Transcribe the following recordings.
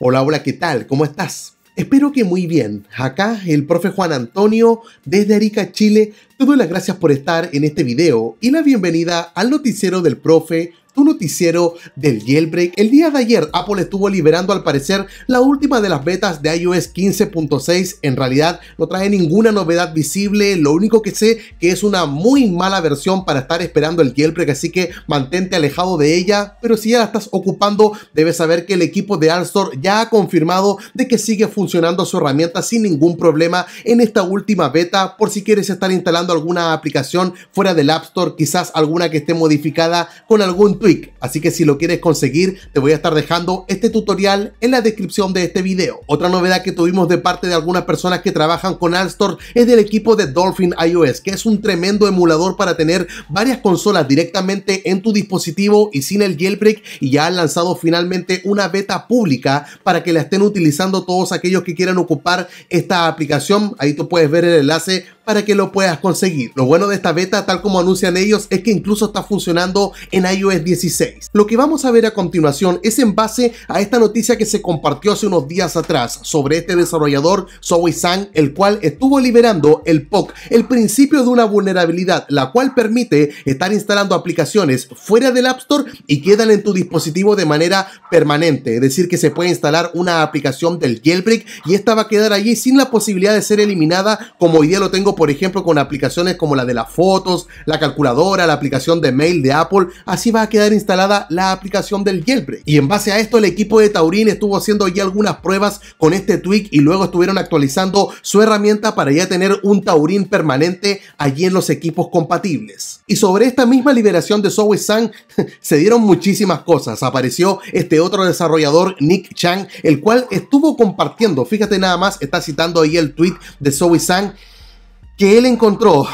Hola, hola, ¿qué tal? ¿Cómo estás? Espero que muy bien. Acá el profe Juan Antonio desde Arica, Chile. Todas las gracias por estar en este video y la bienvenida al noticiero del profe tu noticiero del jailbreak. El día de ayer Apple estuvo liberando al parecer la última de las betas de iOS 15.6. En realidad no trae ninguna novedad visible, lo único que sé que es una muy mala versión para estar esperando el jailbreak, así que mantente alejado de ella, pero si ya la estás ocupando debes saber que el equipo de Store ya ha confirmado de que sigue funcionando su herramienta sin ningún problema en esta última beta por si quieres estar instalando alguna aplicación fuera del App Store, quizás alguna que esté modificada con algún así que si lo quieres conseguir te voy a estar dejando este tutorial en la descripción de este video. Otra novedad que tuvimos de parte de algunas personas que trabajan con store es del equipo de Dolphin iOS, que es un tremendo emulador para tener varias consolas directamente en tu dispositivo y sin el jailbreak y ya han lanzado finalmente una beta pública para que la estén utilizando todos aquellos que quieran ocupar esta aplicación. Ahí tú puedes ver el enlace para que lo puedas conseguir. Lo bueno de esta beta, tal como anuncian ellos, es que incluso está funcionando en iOS 16. Lo que vamos a ver a continuación es en base a esta noticia que se compartió hace unos días atrás sobre este desarrollador Zoe Sang, el cual estuvo liberando el POC, el principio de una vulnerabilidad, la cual permite estar instalando aplicaciones fuera del App Store y quedan en tu dispositivo de manera permanente. Es decir, que se puede instalar una aplicación del jailbreak y esta va a quedar allí sin la posibilidad de ser eliminada como hoy día lo tengo por ejemplo, con aplicaciones como la de las fotos, la calculadora, la aplicación de mail de Apple, así va a quedar instalada la aplicación del jailbreak. Y en base a esto, el equipo de Taurin estuvo haciendo ya algunas pruebas con este tweak y luego estuvieron actualizando su herramienta para ya tener un Taurin permanente allí en los equipos compatibles. Y sobre esta misma liberación de Zoe Sang se dieron muchísimas cosas. Apareció este otro desarrollador, Nick Chang, el cual estuvo compartiendo, fíjate nada más, está citando ahí el tweet de Zoe Sang, que él encontró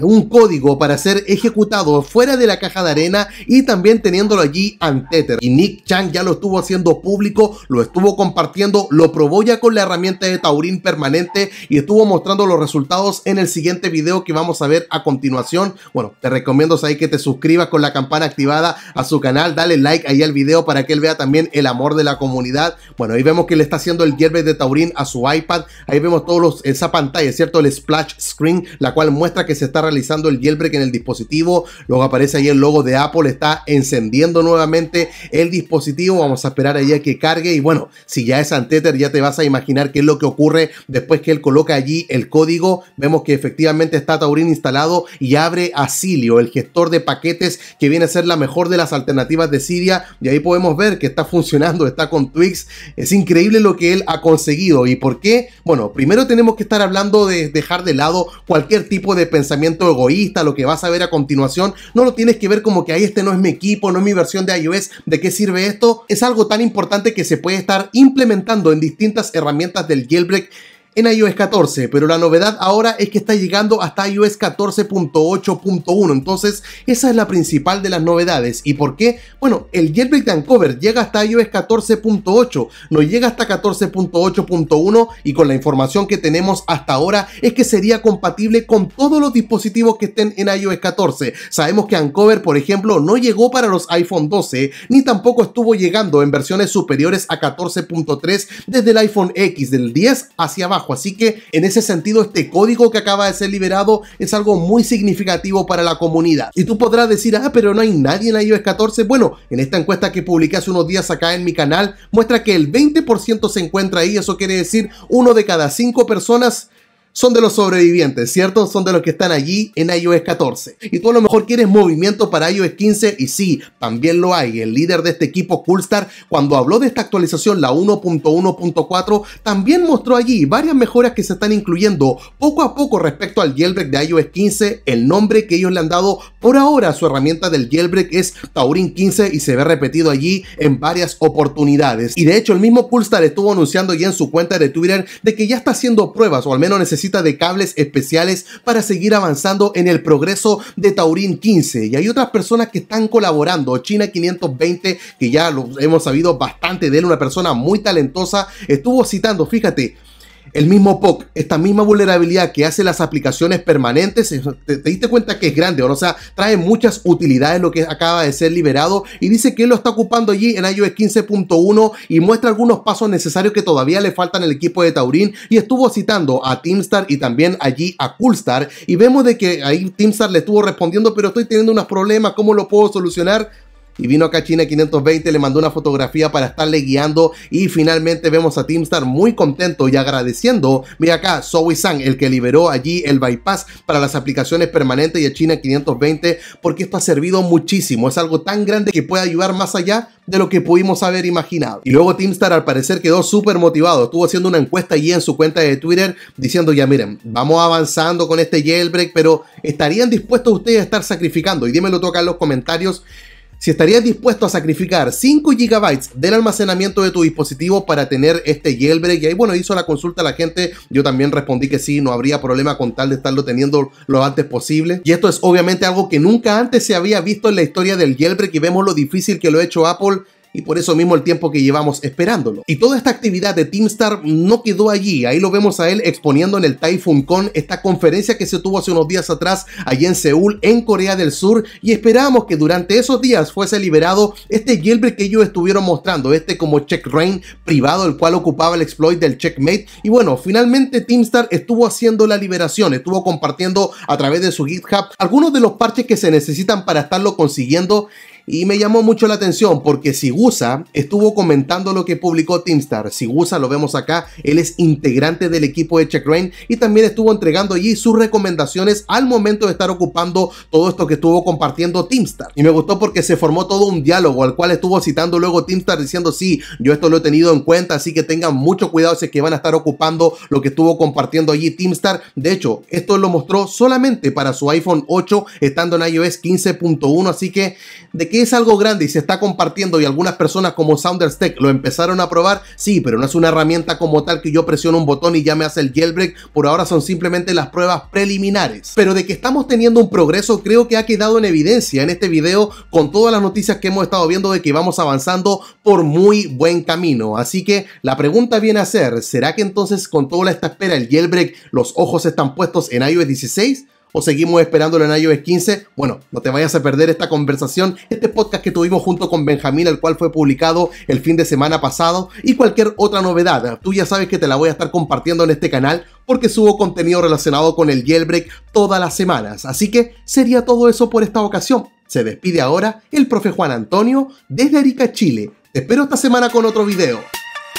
un código para ser ejecutado fuera de la caja de arena y también teniéndolo allí ante Y Nick Chang ya lo estuvo haciendo público, lo estuvo compartiendo, lo probó ya con la herramienta de Taurín permanente y estuvo mostrando los resultados en el siguiente video que vamos a ver a continuación. Bueno, te recomiendo que te suscribas con la campana activada a su canal, dale like ahí al video para que él vea también el amor de la comunidad. Bueno, ahí vemos que le está haciendo el hierve de Taurín a su iPad, ahí vemos todos los, esa pantalla, ¿cierto? El splash screen, la cual muestra que se está realizando el jailbreak en el dispositivo. Luego aparece ahí el logo de Apple, está encendiendo nuevamente el dispositivo. Vamos a esperar ahí a que cargue. Y bueno, si ya es Antether ya te vas a imaginar qué es lo que ocurre después que él coloca allí el código. Vemos que efectivamente está Taurin instalado y abre Asilio, el gestor de paquetes que viene a ser la mejor de las alternativas de Siria Y ahí podemos ver que está funcionando, está con Twix. Es increíble lo que él ha conseguido. ¿Y por qué? Bueno, primero tenemos que estar hablando de dejar de lado cualquier tipo de pensamiento egoísta, lo que vas a ver a continuación, no lo tienes que ver como que ahí este no es mi equipo, no es mi versión de iOS, ¿de qué sirve esto? Es algo tan importante que se puede estar implementando en distintas herramientas del jailbreak en iOS 14, pero la novedad ahora es que está llegando hasta iOS 14.8.1, entonces esa es la principal de las novedades. ¿Y por qué? Bueno, el jailbreak de Uncover llega hasta iOS 14.8, no llega hasta 14.8.1 y con la información que tenemos hasta ahora es que sería compatible con todos los dispositivos que estén en iOS 14. Sabemos que Ancover, por ejemplo, no llegó para los iPhone 12, ni tampoco estuvo llegando en versiones superiores a 14.3 desde el iPhone X del 10 hacia abajo. Así que en ese sentido, este código que acaba de ser liberado es algo muy significativo para la comunidad. Y tú podrás decir, ah, pero no hay nadie en iOS 14. Bueno, en esta encuesta que publiqué hace unos días acá en mi canal, muestra que el 20% se encuentra ahí. Eso quiere decir uno de cada cinco personas son de los sobrevivientes, ¿cierto? Son de los que están allí en iOS 14. Y tú a lo mejor quieres movimiento para iOS 15 y sí, también lo hay. El líder de este equipo, Coolstar, cuando habló de esta actualización, la 1.1.4, también mostró allí varias mejoras que se están incluyendo poco a poco respecto al jailbreak de iOS 15. El nombre que ellos le han dado por ahora a su herramienta del jailbreak es Taurin 15 y se ve repetido allí en varias oportunidades. Y de hecho el mismo Coolstar estuvo anunciando ya en su cuenta de Twitter de que ya está haciendo pruebas o al menos necesita de cables especiales para seguir avanzando en el progreso de Taurín 15. Y hay otras personas que están colaborando. China 520, que ya lo hemos sabido bastante de él, una persona muy talentosa, estuvo citando, fíjate, el mismo POC, esta misma vulnerabilidad que hace las aplicaciones permanentes, te, diste cuenta que es grande, o sea, trae muchas utilidades lo que acaba de ser liberado y dice que él lo está ocupando allí en iOS 15.1 y muestra algunos pasos necesarios que todavía le faltan al equipo de Taurín y estuvo citando a Teamstar y también allí a Coolstar y vemos de que ahí Teamstar le estuvo respondiendo, pero estoy teniendo unos problemas, ¿cómo lo puedo solucionar? y vino acá a China 520, le mandó una fotografía para estarle guiando y finalmente vemos a Teamstar muy contento y agradeciendo. Mira acá, Zoe Sang, el que liberó allí el bypass para las aplicaciones permanentes y a China 520, porque esto ha servido muchísimo. Es algo tan grande que puede ayudar más allá de lo que pudimos haber imaginado. Y luego Teamstar al parecer quedó súper motivado. Estuvo haciendo una encuesta allí en su cuenta de Twitter diciendo ya miren, vamos avanzando con este jailbreak, pero ¿estarían dispuestos ustedes a estar sacrificando? Y dímelo tú acá en los comentarios si estarías dispuesto a sacrificar 5 GB del almacenamiento de tu dispositivo para tener este jailbreak, y ahí bueno, hizo la consulta a la gente, yo también respondí que sí, no habría problema con tal de estarlo teniendo lo antes posible. Y esto es obviamente algo que nunca antes se había visto en la historia del jailbreak y vemos lo difícil que lo ha hecho Apple y por eso mismo el tiempo que llevamos esperándolo. Y toda esta actividad de Teamstar no quedó allí, ahí lo vemos a él exponiendo en el Typhoon Con, esta conferencia que se tuvo hace unos días atrás allí en Seúl, en Corea del Sur, y esperamos que durante esos días fuese liberado este jailbreak que ellos estuvieron mostrando, este como check rain privado, el cual ocupaba el exploit del checkmate, y bueno, finalmente Teamstar estuvo haciendo la liberación, estuvo compartiendo a través de su GitHub algunos de los parches que se necesitan para estarlo consiguiendo y me llamó mucho la atención porque Sigusa estuvo comentando lo que publicó Teamstar. Sigusa lo vemos acá, él es integrante del equipo de Check y también estuvo entregando allí sus recomendaciones al momento de estar ocupando todo esto que estuvo compartiendo Teamstar. Y me gustó porque se formó todo un diálogo al cual estuvo citando luego Teamstar diciendo, sí, yo esto lo he tenido en cuenta, así que tengan mucho cuidado si es que van a estar ocupando lo que estuvo compartiendo allí Teamstar. De hecho, esto lo mostró solamente para su iPhone 8 estando en iOS 15.1, así que de que es algo grande y se está compartiendo y algunas personas como Sounders Tech lo empezaron a probar, sí, pero no es una herramienta como tal que yo presiono un botón y ya me hace el jailbreak, por ahora son simplemente las pruebas preliminares. Pero de que estamos teniendo un progreso creo que ha quedado en evidencia en este video con todas las noticias que hemos estado viendo de que vamos avanzando por muy buen camino. Así que la pregunta viene a ser, ¿será que entonces con toda esta espera el jailbreak los ojos están puestos en iOS 16? o seguimos esperándolo en iOS 15? Bueno, no te vayas a perder esta conversación, este podcast que tuvimos junto con Benjamín, el cual fue publicado el fin de semana pasado, y cualquier otra novedad. Tú ya sabes que te la voy a estar compartiendo en este canal porque subo contenido relacionado con el jailbreak todas las semanas. Así que sería todo eso por esta ocasión. Se despide ahora el profe Juan Antonio desde Arica, Chile. Te espero esta semana con otro video.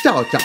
Chao, chao.